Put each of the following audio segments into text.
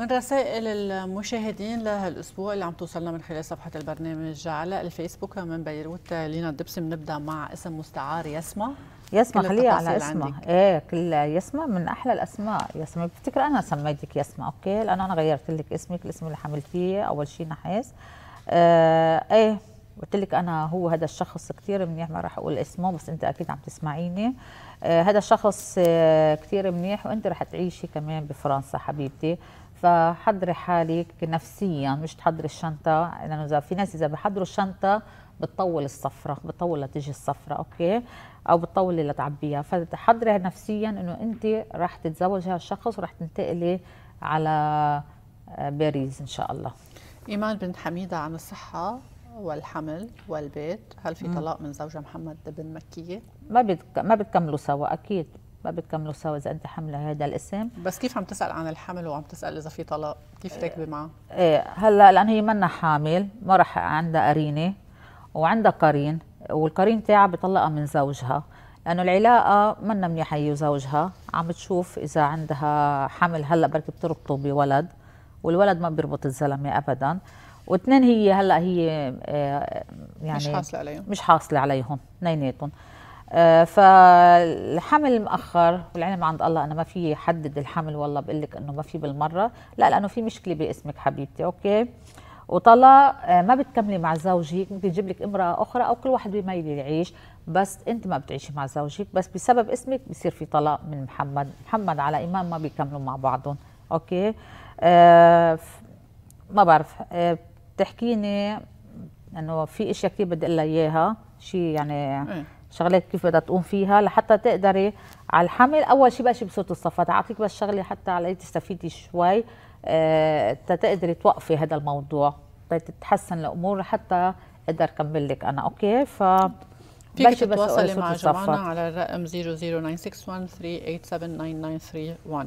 من رسائل المشاهدين لهالاسبوع اللي عم توصلنا من خلال صفحه البرنامج على الفيسبوك من بيروت لينا الدبسي بنبدا مع اسم مستعار يسمى يسمى خليها على اسمها ايه كل يسمى من احلى الاسماء يسمى بفتكر انا سميتك يسمى اوكي لانه انا غيرت لك اسمك الاسم اللي حملتيه اول شيء نحاس آه ايه قلت لك انا هو هذا الشخص كثير منيح ما راح اقول اسمه بس انت اكيد عم تسمعيني آه هذا الشخص آه كثير منيح وانت راح تعيشي كمان بفرنسا حبيبتي فحضري حالك نفسيا مش تحضري الشنطه لانه اذا في ناس اذا بحضروا الشنطه بتطول الصفرة بتطول لتجي الصفرة أوكي أو بتطول لتعبيها فتحضري نفسيا إنه أنت راح تتزوجي هالشخص وراح تنتقلي على باريس إن شاء الله إيمان بنت حميدة عن الصحة والحمل والبيت هل في طلاق من زوجها محمد بن مكية ما بتك... ما بتكملوا سوا أكيد ما بتكملوا سوا اذا انت حامله هذا الاسم بس كيف عم تسال عن الحمل وعم تسال اذا في طلاق كيف إيه. تكبي معه ايه هلا لان هي منا حامل ما راح عندها قرينه وعندها قرين والقرين تاعها بيطلقها من زوجها لانه العلاقه منا منيحه هي وزوجها عم تشوف اذا عندها حمل هلا بركي بتربطه بولد والولد ما بيربط الزلمه ابدا واثنين هي هلا هي إيه، يعني مش حاصله عليهم مش حاصله عليهم اثنيناتهم آه، فالحمل مأخر والعلم عند الله أنا ما في حدد الحمل والله بقول لك إنه ما في بالمرة لا لأنه في مشكلة باسمك حبيبتي أوكي وطلع آه، ما بتكملي مع زوجك ممكن يجيب لك امرأة أخرى أو كل واحد بميل يعيش بس أنت ما بتعيشي مع زوجك بس بسبب اسمك بصير في طلاق من محمد محمد على إمام ما بيكملوا مع بعضهم أوكي آه ما بعرف آه بتحكيني انه في اشياء كثير بدي اقول اياها شيء يعني إيه. شغلات كيف بدها تقوم فيها لحتى تقدري على الحمل اول شيء بلشي بصوره الصفات اعطيك بس شغله حتى على تستفيدي شوي أه تقدري توقفي هذا الموضوع تتحسن الامور حتى اقدر اكمل لك انا اوكي ف فيك تتواصلي مع جمعنا على الرقم 009613879931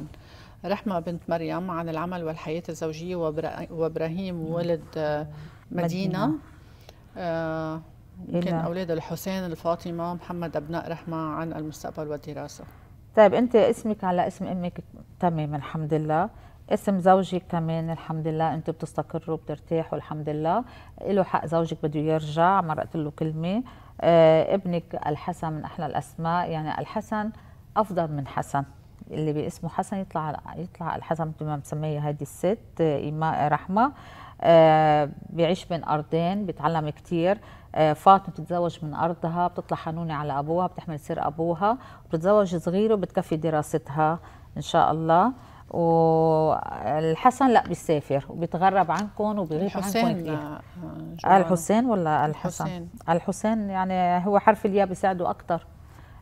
رحمة بنت مريم عن العمل والحياة الزوجية وإبراهيم ولد آه، مدينة, مدينة. آه كان أولاد الحسين الفاطمة محمد أبناء رحمة عن المستقبل والدراسة طيب أنت اسمك على اسم أمك تمام الحمد لله اسم زوجك كمان الحمد لله انتم بتستقروا بترتاحوا الحمد لله له حق زوجك بده يرجع مرقت له كلمه آه ابنك الحسن من احلى الاسماء يعني الحسن افضل من حسن اللي باسمه حسن يطلع يطلع الحسن مثل ما مسميه هذه الست آه، ايماء رحمه آه، بيعيش بين أرضين بيتعلم كثير آه، فاطمة بتتزوج من أرضها بتطلع حنونة على أبوها بتحمل سر أبوها بتتزوج صغيره وبتكفي دراستها إن شاء الله والحسن لا بيسافر وبيتغرب عنكم وبيغيب عنكم كثير آه، الحسين ولا الحسن الحسين. الحسين يعني هو حرف الياء بيساعده أكثر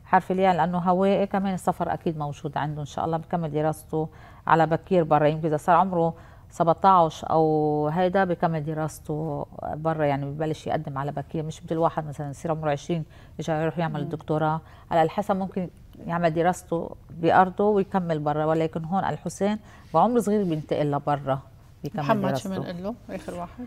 حرف الياء لانه هوائي كمان السفر اكيد موجود عنده ان شاء الله بكمل دراسته على بكير برا يمكن اذا صار عمره 17 او هيدا بكمل دراسته برا يعني ببلش يقدم على بكير مش مثل واحد مثلا يصير عمره 20 يرجع يروح يعمل الدكتوراه على الحسن ممكن يعمل دراسته بارضه ويكمل برا ولكن هون الحسين بعمر صغير بينتقل لبرا بيكمل محمد شو بنقول له اخر واحد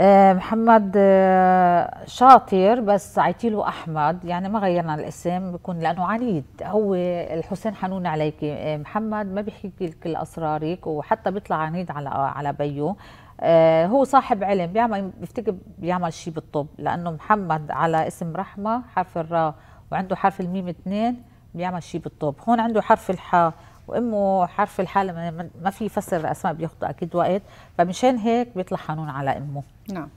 آه، محمد آه، شاطر بس عيتيله احمد يعني ما غيرنا الاسم بكون لانه عنيد هو الحسين حنون عليك آه، محمد ما بيحكي لك اسرارك وحتى بيطلع عنيد على على بيو هو صاحب علم بيعمل بيفتكر بيعمل شيء بالطب لانه محمد على اسم رحمه حرف الراء وعنده حرف الميم اثنين بيعمل شيء بالطب هون عنده حرف الحاء وامه حرف الحاله ما في فسر الاسماء بياخذ اكيد وقت فمشان هيك بيطلع حنون على امه نعم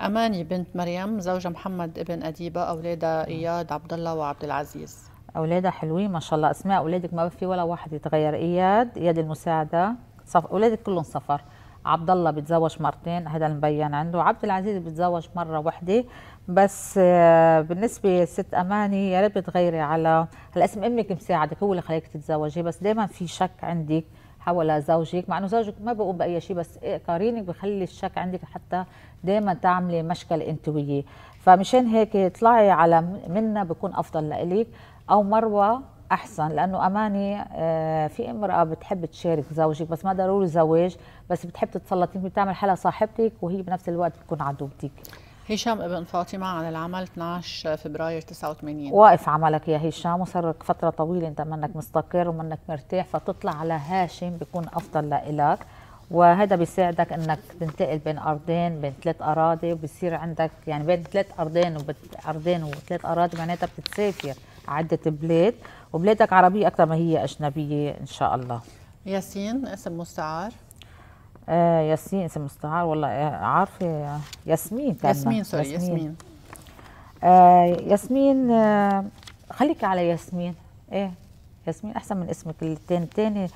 اماني بنت مريم زوجة محمد ابن اديبه اولادها اياد عبد الله وعبد العزيز اولادها حلوين ما شاء الله اسماء اولادك ما في ولا واحد يتغير اياد اياد المساعده صف اولادك كلهم صفر عبد الله بتزوج مرتين هذا مبين عنده عبد العزيز بتزوج مره واحده بس آه، بالنسبه لست اماني يا ريت تغيري على هلا اسم امك مساعدك هو اللي خليك تتزوجي بس دائما في شك عندك حول زوجك مع انه زوجك ما بقوم باي شيء بس إيه، قارينك بخلي الشك عندك حتى دائما تعملي مشكل انت وياه فمشان هيك اطلعي على منا بكون افضل لإلك او مروه احسن لانه اماني آه، في امراه بتحب تشارك زوجك بس ما ضروري زواج بس بتحب تتسلطي بتعمل حالها صاحبتك وهي بنفس الوقت بتكون عدوتك هشام ابن فاطمة على العمل 12 فبراير 89 واقف عملك يا هشام وصارك فترة طويلة انت منك مستقر ومنك مرتاح فتطلع على هاشم بيكون افضل لإلك وهذا بيساعدك انك تنتقل بين ارضين بين ثلاث اراضي وبصير عندك يعني بين ثلاث ارضين وارضين وثلاث اراضي معناتها بتتسافر عدة بلاد وبلادك عربية أكثر ما هي أجنبية إن شاء الله ياسين اسم مستعار آه ياسين اسم مستعار والله آه، عارفة آه، ياسمين كان ياسمين سوري ياسمين ياسمين, آه ياسمين آه خليك على ياسمين ايه ياسمين أحسن من اسمك التاني التاني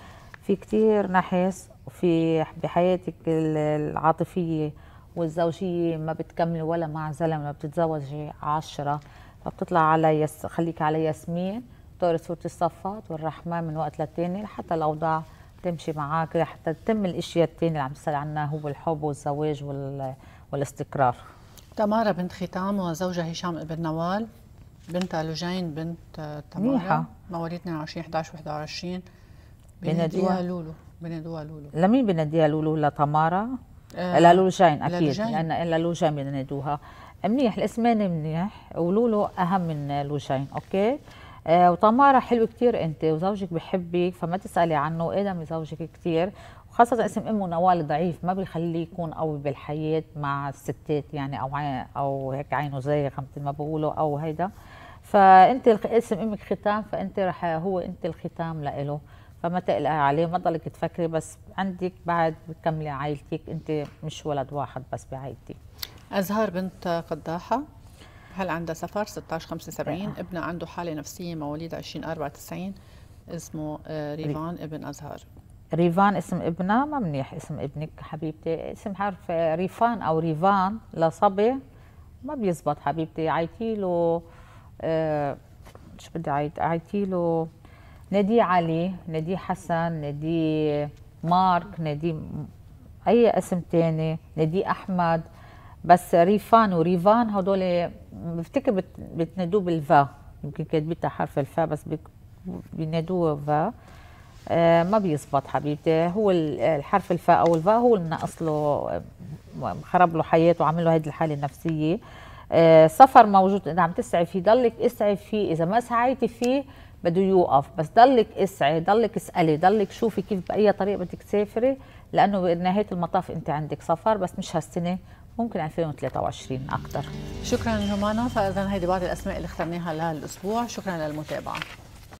في كتير نحاس وفي بحياتك العاطفية والزوجية ما بتكمل ولا مع زلمة بتتزوجي عشرة فبتطلع على يس خليك على ياسمين دكتور صورة الصفات والرحمن من وقت للتاني لحتى الأوضاع تمشي معك لحتى تتم الاشياء الثانيه اللي عم تسال عنها هو الحب والزواج وال... والاستقرار تمارا بنت ختام وزوجها هشام ابن نوال بنتها لوجين بنت آه، تمارا مواليد 22 11 21 بناديها لولو بناديها لولو لمين بناديها لولو لتمارا؟ آه للوجين اكيد لان للوجين بنادوها منيح الاسمين منيح ولولو اهم من لوجين اوكي آه وتمارة حلو كتير انت وزوجك بحبك فما تسالي عنه ادم زوجك كتير وخاصة اسم امه نوال ضعيف ما بيخليه يكون قوي بالحياة مع الستات يعني او عين او هيك عينه زي مثل ما بقولوا او هيدا فانت اسم امك ختام فانت رح هو انت الختام لإله فما تقلقي عليه ما تضلك تفكري بس عندك بعد بتكملي عائلتك انت مش ولد واحد بس بعائلتك ازهار بنت قداحه هل عندها سفر 16 75 ابنها عنده حاله نفسيه مواليد 20 94 اسمه آه، ريفان ري. ابن ازهار ريفان اسم ابنها ما منيح اسم ابنك حبيبتي اسم حرف آه، ريفان او ريفان لصبي ما بيزبط حبيبتي عيطي له آه شو بدي عيطي له نادي علي نادي حسن نادي مارك نادي اي اسم تاني نادي احمد بس ريفان وريفان هدول بفتكر بتنادوه بالفا يمكن كاتبتها حرف الفا بس بينادوه فا آه ما بيزبط حبيبتي هو الحرف الفا او الفا هو اللي منقص له آه، خرب له حياته وعمل له هذه الحاله النفسيه آه سفر موجود اذا عم تسعي فيه ضلك اسعي فيه اذا ما سعيتي فيه بده يوقف بس ضلك اسعي ضلك اسالي ضلك شوفي كيف باي طريقه بدك تسافري لانه بنهايه المطاف انت عندك سفر بس مش هالسنه ممكن 2023 اكثر شكرا جمانه فاذا هيدي بعض الاسماء اللي اخترناها لهالاسبوع شكرا للمتابعه